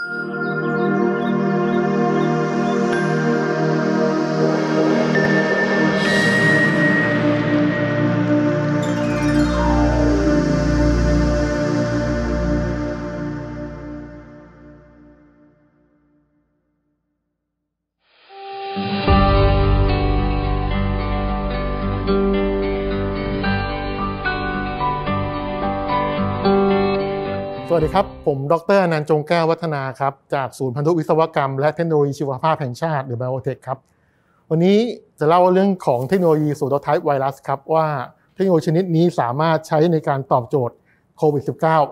you วัสดีครับผมดรอนันต์จงแก้ววัฒนาครับจากศูนย์พันธุวิศวกรรม และเทคโนโลยีชีวภาพแห่งชาติ หรือ b บโอเทคครับวันนี้จะเล่าเรื่องของเทคโนโลยีสูตรไทป์ไวรัสครับว่าเทคโนโลยีชนิดนี้สามารถใช้ในการตอบโจทย์โควิด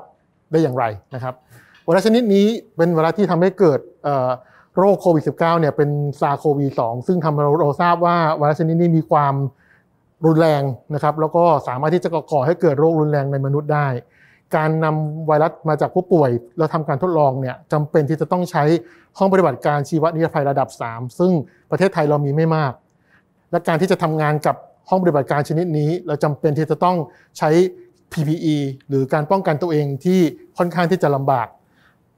-19 ได้อย่างไรนะครับไวรัสชนิดนี้เป็นไวรัสที่ทำให้เกิดโรคโควิด -19 เนี่ยเป็นซาโควี2ซึ่งทำให้เราทราบว่าไวรัสชนิดนี้มีความรุนแรงนะครับแล้วก็สามารถที่จะก่อให้เกิดโรครุนแรงในมนุษย์ได้การนำไวรัสมาจากผู้ป่วยแล้วทาการทดลองเนี่ยจำเป็นที่จะต้องใช้ห้องปฏิบัติการชีวนิรภัยระดับ 3 ซึ่งประเทศไทยเรามีไม่มาก และการที่จะทำงานกับห้องปฏิบัติการชนิดนี้ เราจำเป็นที่จะต้องใช้ PPE หรือการป้องกันตัวเองที่ค่อนข้างที่จะลำบาก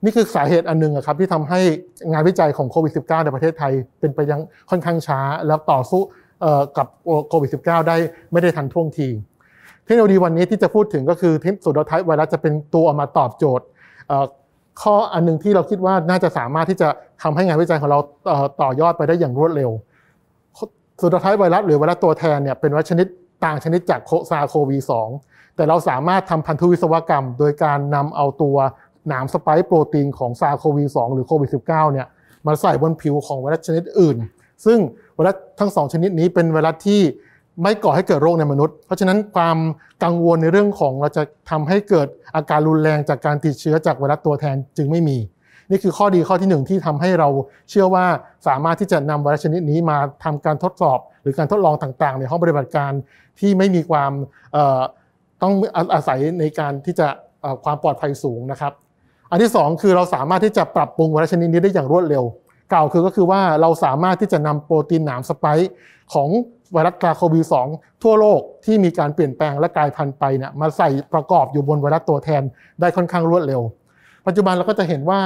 นี่คือสาเหตุอันนึงครับที่ทำให้งานวิจัยของโควิด -19 ในประเทศไทยเป็นไปยังค่อนข้างช้าแล้วต่อสู้กับโควิด -19 ได้ไม่ได้ทันท่วงทีเทคโนโลยีวันนี้ที่จะพูดถึงก็คือเทดโนโยไวรัสจะเป็นตัวออกมาตอบโจทย์ข้ออันนึงที่เราคิดว่าน่าจะสามารถที่จะทำให้งานวิจัยของเราต่อยอดไปได้อย่างรวดเร็ว สุดท้ายไวรัสหรือไวรัสตัวแทนเนี่ยเป็นวัชนิดต่างชนิดจากโคซาโควี2แต่เราสามารถทำพันธุวิศวกรรมโดยการนำเอาตัวหนามสไปค์โปรตีนของซาโควี2หรือโควิด -19 เนี่ยมาใส่บนผิวของไวรัสชนิดอื่น ซึ่งไวรัสทั้งสองชนิดนี้เป็นไวรัสที่ไม่ก่อให้เกิดโรคในมนุษย์ เพราะฉะนั้นความกังวลในเรื่องของเราจะทำให้เกิดอาการรุนแรงจากการติดเชื้อจากไวรัสตัวแทนจึงไม่มี นี่คือข้อดีข้อที่ 1 ที่ทำให้เราเชื่อว่าสามารถที่จะนำไวรัสชนิดนี้มาทำการทดสอบ หรือการทดลองต่างๆ ในห้องปฏิบัติการที่ไม่มีความต้องอาศัยในการที่จะความปลอดภัยสูงนะครับ อันที่ 2 คือเราสามารถที่จะปรับปรุงไวรัสชนิดนี้ได้อย่างรวดเร็วกล่าวคือก็คือว่าเราสามารถที่จะนำโปรตีนหนามสไปค์ของไวรัสคาโควิสอทั่วโลกที่มีการเปลี่ยนแปลงและกลายพันธุ์ไปเนี่ยมาใส่ประกอบอยู่บนไวรัสตัวแทนได้ค่อนข้างรวดเร็วปัจจุบันเราก็จะเห็นว่า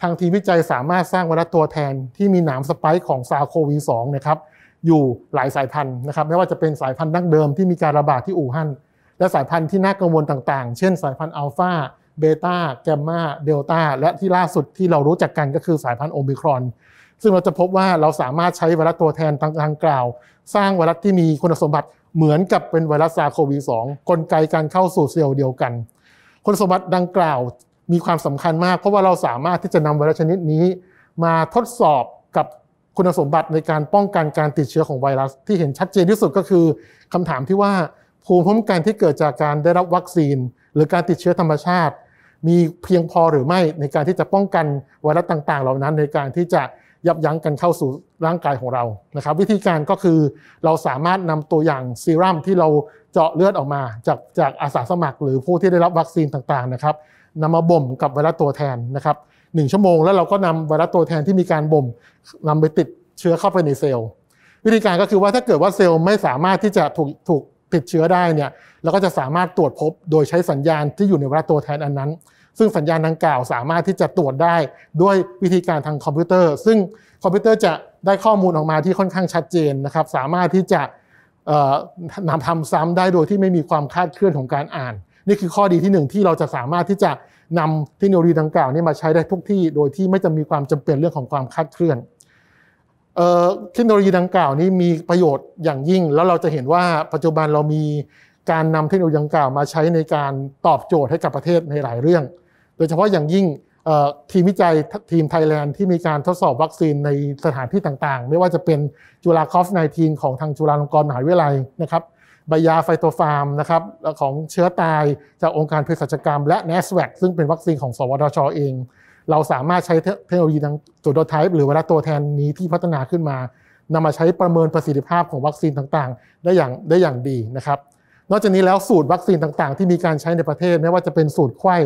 ทางทีมวิจัยสามารถสร้างไวรัสตัวแทนที่มีหนามสไปค์ของซาโควีสอนะครับอยู่หลายสายพันธุ์นะครับไม่ว่าจะเป็นสายพันธุ์ดั้งเดิมที่มีการระบาดที่อู่ฮั่นและสายพันธุ์ที่น่ากังวลต่างๆ เช่นสายพันธุ์อัลฟาเบต้า แกมมาเดลต้าและที่ล่าสุดที่เรารู้จักกันก็คือสายพันธุ์โอมิครอน ซึ่งเราจะพบว่าเราสามารถใช้ไวรัสตัวแทนทางกล่าวสร้างไวรัสที่มีคุณสมบัติเหมือนกับเป็นไวรัสซาโควี2กลไกการเข้าสู่เซลล์เดียวกัน คุณสมบัติดังกล่าวมีความสำคัญมากเพราะว่าเราสามารถที่จะนำไวรัสชนิดนี้ มาทดสอบกับคุณสมบัติในการป้องกันการติดเชื้อของไวรัสที่เห็นชัดเจนที่สุดก็คือ คำถามที่ว่าภูมิคุ้มกันที่เกิดจากการได้รับวัคซีน หรือการติดเชื้อธรรมชาติมีเพียงพอหรือไม่ในการที่จะป้องกันไวรัสต่าง ๆ เหล่านั้นในการที่จะยับยั้งกันเข้าสู่ร่างกายของเรานะครับ วิธีการก็คือ เราสามารถนำตัวอย่างซีรัมที่เราเจาะเลือดออกมา จากจากอาสาสมัคร หรือผู้ที่ได้รับวัคซีนต่างๆนะครับนำมาบ่มกับไวรัสตัวแทนนะครับหชั่วโมง แล้วเราก็นำไวรัสตัวแทนที่มีการบ่มนำไปติดเชื้อเข้าไปในเซลล์วิธีการก็คือว่าถ้าเกิดว่าเซลล์ไม่สามารถที่จะถูกถูกติดเชื้อได้เนี่ยเราก็จะสามารถตรวจพบโดยใช้สัญญาณที่อยู่ในวัตตัวแทนอันนั้น ซึ่งสัญญาณดังกล่าว สามารถที่จะตรวจได้ด้วยวิธีการทางคอมพิวเตอร์ ซึ่งคอมพิวเตอร์จะได้ข้อมูลออกมาที่ค่อนข้างชัดเจนนะครับสามารถที่จะนำทำซ้ำได้โดยที่ไม่มีความคาดเคลื่อนของการอ่าน นี่คือข้อดีที่หนึ่งที่เราจะสามารถที่จะนำเทคโนโลยีดังกล่าวนี้มาใช้ได้ทุกที่ โดยที่ไม่จะมีความจำเป็นเรื่องของความคาดเคลื่อนเทคโนโลยีดังกล่าวนี้มีประโยชน์อย่างยิ่งแล้วเราจะเห็นว่าปัจจุบันเรามีการนำเทคโนโลยีดังกล่าวมาใช้ในการตอบโจทย์ให้กับประเทศในหลายเรื่อง โดยเฉพาะอย่างยิ่งทีมวิจัยทีมไทยแลนด์ที่มีการทดสอบวัคซีนในสถานที่ต่างๆ ไม่ว่าจะเป็นจุฬาคอฟไนทีนของทางจุฬาลงกรณ์มหาวิทยาลัยนะครับบยาไฟโตฟาร์มนะครับของเชื้อตายจากองค์การเภสัชกรรมและ n a s แวกซึ่งเป็นวัคซีนของสวทชเองเราสามารถใช้เทคโนโลยีทางจดโดไทป์หรือไวรัสตัวแทนนี้ที่พัฒนาขึ้นมา นำมาใช้ประเมินประสิทธิภาพของวัคซีนต่างๆได้อย่างได้อย่างดีนะครับ นอกจากนี้แล้วสูตรวัคซีนต่างๆ ที่มีการใช้ในประเทศไม่ว่าจะเป็นสูตรไข้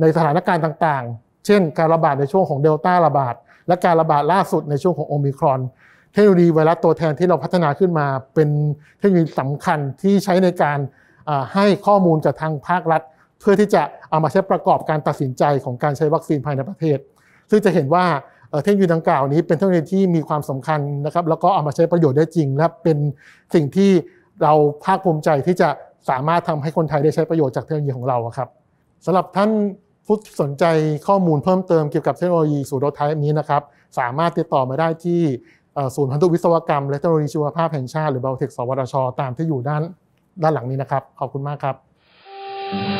ในสถานการณ์ต่างๆ เช่น การระบาดในช่วงของเดลต้าระบาดและการระบาดล่าสุดในช่วงของโอมิครอนเทคโนโลยีไวรัสตัวแทนที่เราพัฒนาขึ้นมาเป็นเทคโนโลยีสำคัญที่ใช้ในการให้ข้อมูลจากทางภาครัฐเพื่อที่จะเอามาใช้ประกอบการตัดสินใจของการใช้วัคซีนภายในประเทศ ซึ่งจะเห็นว่าเทคโนโลยีดังกล่าวนี้เป็นเทคโนโลยีที่มีความสำคัญนะครับ แล้วก็เอามาใช้ประโยชน์ได้จริงและเป็นสิ่งที่เราภาคภูมิใจที่จะสามารถทำให้คนไทยได้ใช้ประโยชน์จากเทคโนโลยีของเราครับ สำหรับท่านผู้สนใจข้อมูลเพิ่มเติมเกี่ยวกับเทคโนโลยีสูตรรถไทยนี้นะครับ สามารถติดต่อมาได้ที่ศูนย์พันธุวิศวกรรมและเทคโนโลยีชีวภาพแห่งชาติหรือเบาเทคสวทช ตามที่อยู่ด้านด้านหลังนี้นะครับ ขอบคุณมากครับ thank you